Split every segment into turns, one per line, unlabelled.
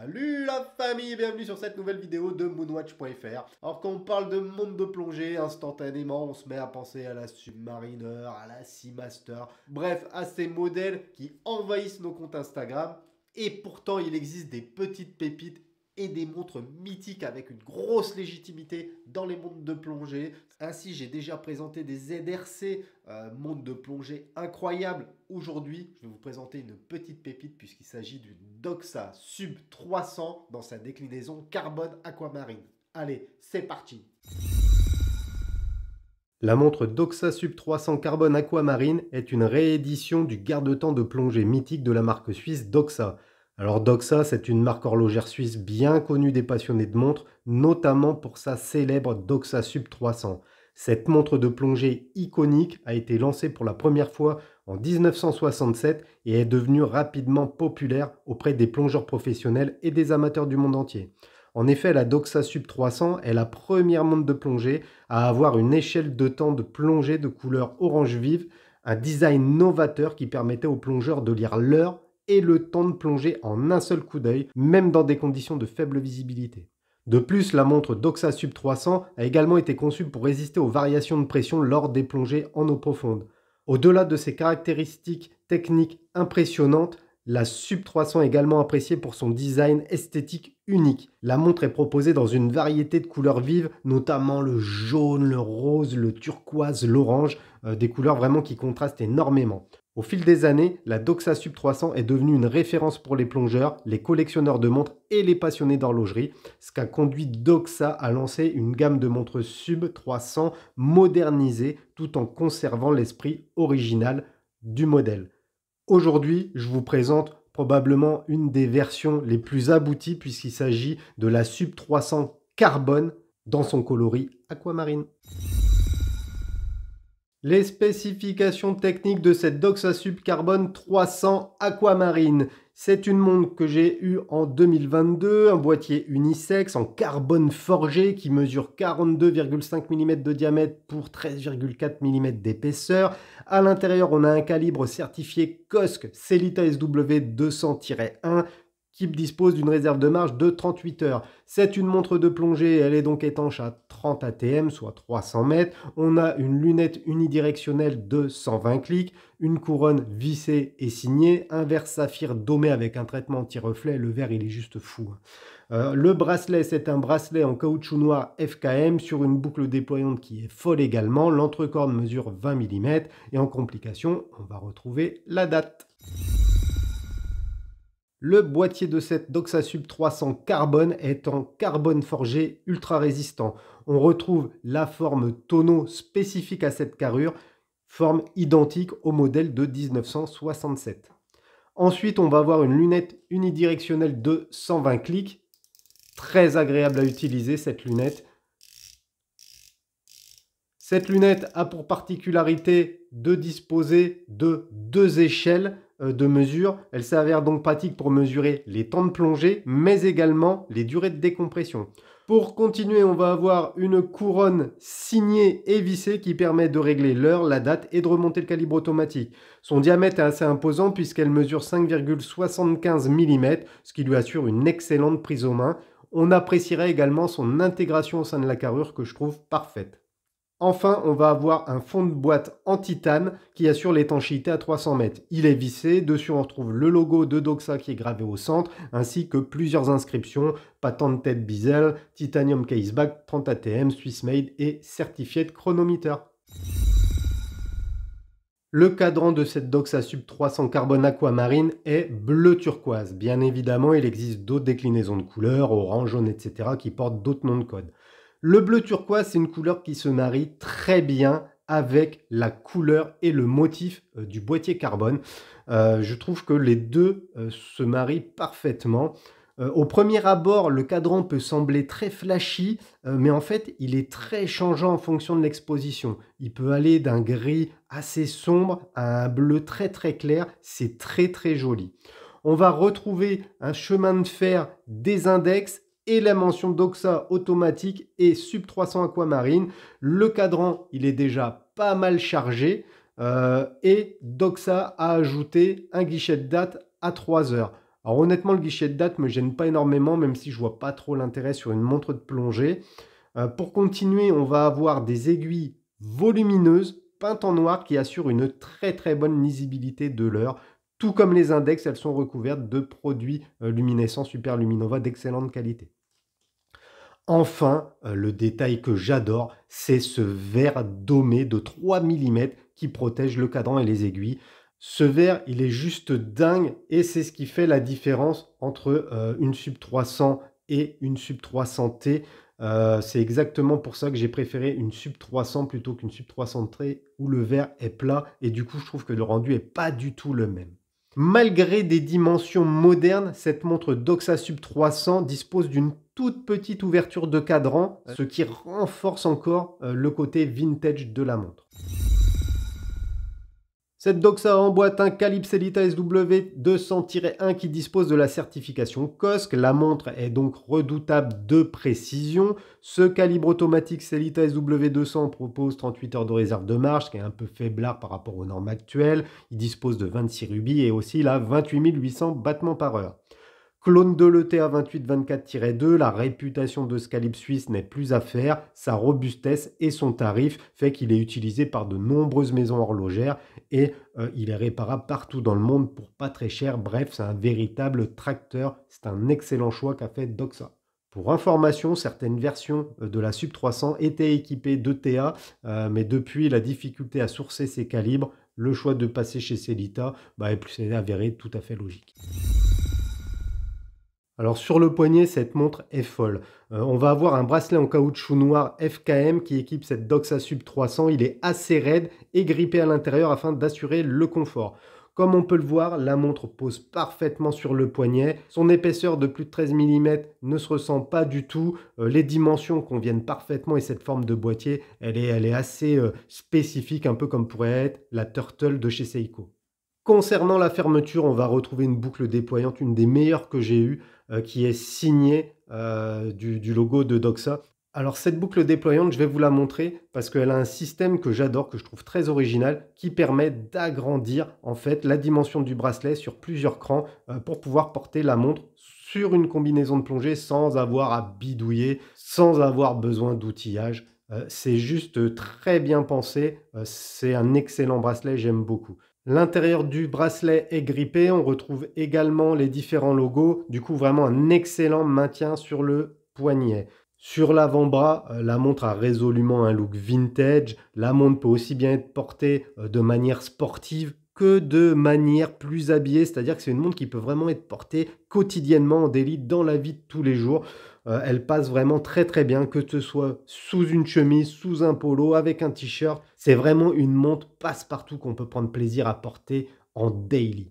Salut la famille, bienvenue sur cette nouvelle vidéo de moonwatch.fr. Alors quand on parle de monde de plongée, instantanément on se met à penser à la Submariner, à la Seamaster, bref à ces modèles qui envahissent nos comptes Instagram. Et pourtant il existe des petites pépites et des montres mythiques avec une grosse légitimité dans les mondes de plongée. Ainsi, j'ai déjà présenté des ZRC, euh, mondes de plongée incroyables. Aujourd'hui, je vais vous présenter une petite pépite puisqu'il s'agit du Doxa Sub 300 dans sa déclinaison carbone aquamarine. Allez, c'est parti la montre Doxa Sub 300 Carbone Aquamarine est une réédition du garde-temps de plongée mythique de la marque suisse Doxa. Alors Doxa, c'est une marque horlogère suisse bien connue des passionnés de montres, notamment pour sa célèbre Doxa Sub 300. Cette montre de plongée iconique a été lancée pour la première fois en 1967 et est devenue rapidement populaire auprès des plongeurs professionnels et des amateurs du monde entier. En effet, la Doxa Sub 300 est la première montre de plongée à avoir une échelle de temps de plongée de couleur orange vive, un design novateur qui permettait aux plongeurs de lire l'heure et le temps de plonger en un seul coup d'œil, même dans des conditions de faible visibilité. De plus, la montre Doxa Sub 300 a également été conçue pour résister aux variations de pression lors des plongées en eau profonde. Au-delà de ses caractéristiques techniques impressionnantes, la Sub 300 est également appréciée pour son design esthétique unique. La montre est proposée dans une variété de couleurs vives, notamment le jaune, le rose, le turquoise, l'orange, euh, des couleurs vraiment qui contrastent énormément. Au fil des années, la Doxa Sub 300 est devenue une référence pour les plongeurs, les collectionneurs de montres et les passionnés d'horlogerie, ce qui a conduit Doxa à lancer une gamme de montres Sub 300 modernisée tout en conservant l'esprit original du modèle. Aujourd'hui, je vous présente probablement une des versions les plus abouties puisqu'il s'agit de la Sub 300 Carbone dans son coloris aquamarine. Les spécifications techniques de cette Doxa Subcarbone 300 Aquamarine. C'est une montre que j'ai eue en 2022, un boîtier unisex en carbone forgé qui mesure 42,5 mm de diamètre pour 13,4 mm d'épaisseur. À l'intérieur, on a un calibre certifié COSC Celita SW 200-1 dispose d'une réserve de marge de 38 heures. C'est une montre de plongée, elle est donc étanche à 30 ATM, soit 300 mètres. On a une lunette unidirectionnelle de 120 clics, une couronne vissée et signée, un verre saphir domé avec un traitement anti-reflet, le verre il est juste fou. Hein. Euh, le bracelet, c'est un bracelet en caoutchouc noir FKM sur une boucle déployante qui est folle également. L'entrecorde mesure 20 mm et en complication, on va retrouver la date. Le boîtier de cette Doxa Sub 300 carbone est en carbone forgé ultra résistant. On retrouve la forme tonneau spécifique à cette carrure, forme identique au modèle de 1967. Ensuite, on va avoir une lunette unidirectionnelle de 120 clics. Très agréable à utiliser cette lunette. Cette lunette a pour particularité de disposer de deux échelles euh, de mesure, elle s'avère donc pratique pour mesurer les temps de plongée, mais également les durées de décompression. Pour continuer, on va avoir une couronne signée et vissée qui permet de régler l'heure, la date et de remonter le calibre automatique. Son diamètre est assez imposant puisqu'elle mesure 5,75 mm, ce qui lui assure une excellente prise aux mains. On apprécierait également son intégration au sein de la carrure que je trouve parfaite. Enfin, on va avoir un fond de boîte en titane qui assure l'étanchéité à 300 mètres. Il est vissé, dessus on retrouve le logo de Doxa qui est gravé au centre, ainsi que plusieurs inscriptions, tête bisel, Titanium Caseback, 30 ATM, Swiss Made et de chronomètre. Le cadran de cette Doxa Sub 300 carbone aquamarine est bleu turquoise. Bien évidemment, il existe d'autres déclinaisons de couleurs, orange, jaune, etc., qui portent d'autres noms de code. Le bleu turquoise, c'est une couleur qui se marie très bien avec la couleur et le motif euh, du boîtier carbone. Euh, je trouve que les deux euh, se marient parfaitement. au premier abord, le cadran peut sembler très flashy, mais en fait, il est très changeant en fonction de l'exposition. Il peut aller d'un gris assez sombre à un bleu très très clair. C'est très très joli. On va retrouver un chemin de fer des index et la mention Doxa automatique et sub 300 aquamarine. Le cadran, il est déjà pas mal chargé euh, et Doxa a ajouté un guichet de date à 3 heures. Alors honnêtement, le guichet de date me gêne pas énormément, même si je vois pas trop l'intérêt sur une montre de plongée. Euh, pour continuer, on va avoir des aiguilles volumineuses peintes en noir qui assurent une très très bonne lisibilité de l'heure. Tout comme les index, elles sont recouvertes de produits euh, luminescents Super Luminova d'excellente qualité. Enfin, euh, le détail que j'adore, c'est ce verre domé de 3 mm qui protège le cadran et les aiguilles. Ce verre, il est juste dingue et c'est ce qui fait la différence entre euh, une Sub 300 et une Sub 300T. Euh, c'est exactement pour ça que j'ai préféré une Sub 300 plutôt qu'une Sub 300T où le verre est plat et du coup je trouve que le rendu est pas du tout le même. Malgré des dimensions modernes, cette montre Doxa Sub 300 dispose d'une toute petite ouverture de cadran, ce qui renforce encore euh, le côté vintage de la montre. Cette doxa emboîte un calibre Sellita SW 200-1 qui dispose de la certification COSC. La montre est donc redoutable de précision. Ce calibre automatique Sellita SW 200 propose 38 heures de réserve de marche, ce qui est un peu faiblard par rapport aux normes actuelles. Il dispose de 26 rubis et aussi la 28 800 battements par heure. Clone de l'ETA 2824-2, la réputation de ce suisse n'est plus à faire, sa robustesse et son tarif fait qu'il est utilisé par de nombreuses maisons horlogères et euh, il est réparable partout dans le monde pour pas très cher. Bref, c'est un véritable tracteur, c'est un excellent choix qu'a fait Doxa. Pour information, certaines versions euh, de la Sub 300 étaient équipées d'ETA, euh, mais depuis la difficulté à sourcer ces calibres, le choix de passer chez Celita bah, est avéré tout à fait logique. Alors sur le poignet, cette montre est folle. Euh, on va avoir un bracelet en caoutchouc noir FKM qui équipe cette Doxa Sub 300. Il est assez raide et grippé à l'intérieur afin d'assurer le confort. Comme on peut le voir, la montre pose parfaitement sur le poignet. Son épaisseur de plus de 13 mm ne se ressent pas du tout. Euh, les dimensions conviennent parfaitement et cette forme de boîtier, elle est, assez euh, spécifique, un peu comme pourrait être la Turtle de chez Seiko. Concernant la fermeture, on va retrouver une boucle déployante, une des meilleures que j'ai eues. Euh, qui est signé euh, du, logo de Doxa. Alors cette boucle déployante, je vais vous la montrer parce qu'elle a un système que j'adore, que je trouve très original, qui permet d'agrandir en fait la dimension du bracelet sur plusieurs crans euh, pour pouvoir porter la montre sur une combinaison de plongée sans avoir à bidouiller, sans avoir besoin d'outillage. c'est juste très bien pensé, c'est un excellent bracelet, j'aime beaucoup. L'intérieur du bracelet est grippé, on retrouve également les différents logos, du coup vraiment un excellent maintien sur le poignet. Sur l'avant-bras, euh, la montre a résolument un look vintage. La montre peut aussi bien être portée euh, de manière sportive que de manière plus habillée, c'est-à-dire que c'est une montre qui peut vraiment être portée quotidiennement en délit dans la vie de tous les jours. Euh, elle passe vraiment très très bien, que ce soit sous une chemise, sous un polo, avec un t-shirt. C'est vraiment une montre passe-partout qu'on peut prendre plaisir à porter en daily.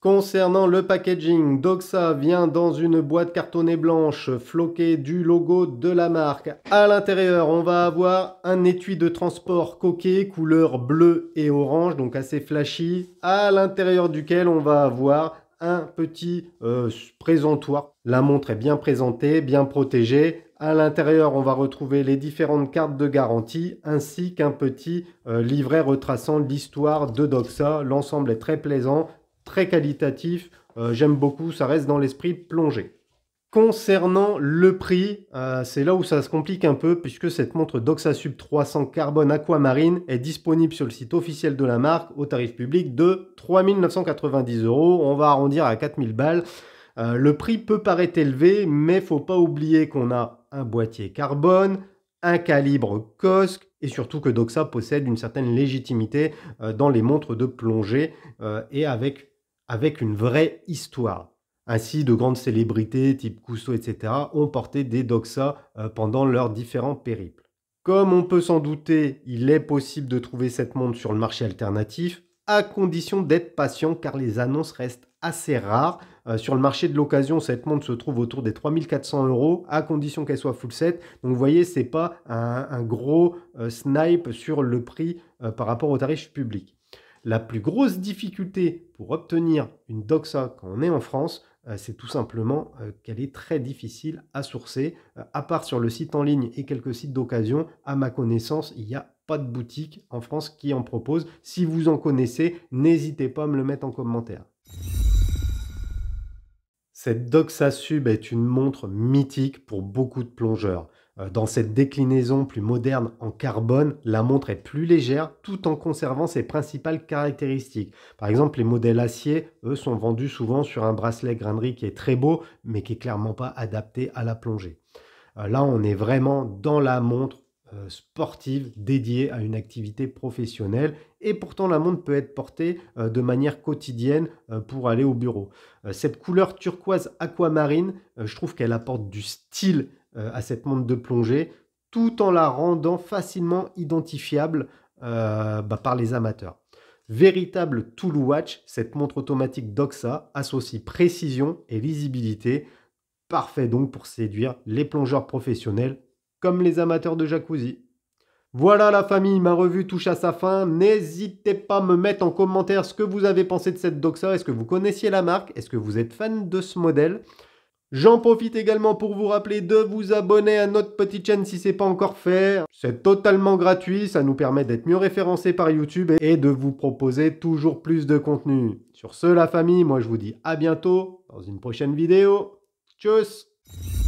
Concernant le packaging, Doxa vient dans une boîte cartonnée blanche floquée du logo de la marque. À l'intérieur, on va avoir un étui de transport coquet couleur bleu et orange, donc assez flashy, à l'intérieur duquel on va avoir un petit euh, présentoir. La montre est bien présentée, bien protégée. À l'intérieur, on va retrouver les différentes cartes de garantie ainsi qu'un petit euh, livret retraçant l'histoire de Doxa. L'ensemble est très plaisant, très qualitatif. Euh, j'aime beaucoup, ça reste dans l'esprit plongé. Concernant le prix, euh, c'est là où ça se complique un peu puisque cette montre Doxa Sub 300 Carbone Aquamarine est disponible sur le site officiel de la marque au tarif public de 3990 euros. On va arrondir à 4000 balles. Euh, le prix peut paraître élevé, mais faut pas oublier qu'on a un boîtier carbone, un calibre COSC et surtout que Doxa possède une certaine légitimité euh, dans les montres de plongée et avec, avec une vraie histoire. Ainsi, de grandes célébrités type Cousteau, etc. ont porté des Doxa euh, pendant leurs différents périples. Comme on peut s'en douter, il est possible de trouver cette montre sur le marché alternatif, à condition d'être patient car les annonces restent assez rares. Euh, sur le marché de l'occasion, cette montre se trouve autour des 3400 euros, à condition qu'elle soit full set. Donc vous voyez, ce n'est pas un, gros euh, snipe sur le prix par rapport au tarif public. La plus grosse difficulté pour obtenir une Doxa quand on est en France, euh, c'est tout simplement euh, qu'elle est très difficile à sourcer. Euh, à part sur le site en ligne et quelques sites d'occasion, à ma connaissance, il n'y a pas de boutique en France qui en propose. Si vous en connaissez, n'hésitez pas à me le mettre en commentaire. Cette Doxa Sub est une montre mythique pour beaucoup de plongeurs. Euh, dans cette déclinaison plus moderne en carbone, la montre est plus légère tout en conservant ses principales caractéristiques. Par exemple, les modèles acier, eux, sont vendus souvent sur un bracelet grainerie qui est très beau, mais qui n'est clairement pas adapté à la plongée. Euh, là, on est vraiment dans la montre euh, sportive dédiée à une activité professionnelle et pourtant la montre peut être portée de manière quotidienne pour aller au bureau. Cette couleur turquoise aquamarine, je trouve qu'elle apporte du style euh, à cette montre de plongée, tout en la rendant facilement identifiable euh, bah, par les amateurs. Véritable tool watch, cette montre automatique Doxa associe précision et visibilité, parfait donc pour séduire les plongeurs professionnels comme les amateurs de jacuzzi. Voilà la famille, ma revue touche à sa fin. N'hésitez pas à me mettre en commentaire ce que vous avez pensé de cette Doxa. Est-ce que vous connaissiez la marque Est-ce que vous êtes fan de ce modèle J'en profite également pour vous rappeler de vous abonner à notre petite chaîne si c'est pas encore fait. C'est totalement gratuit, ça nous permet d'être mieux référencés par YouTube et de vous proposer toujours plus de contenu. Sur ce, la famille, moi je vous dis à bientôt dans une prochaine vidéo. Tchuss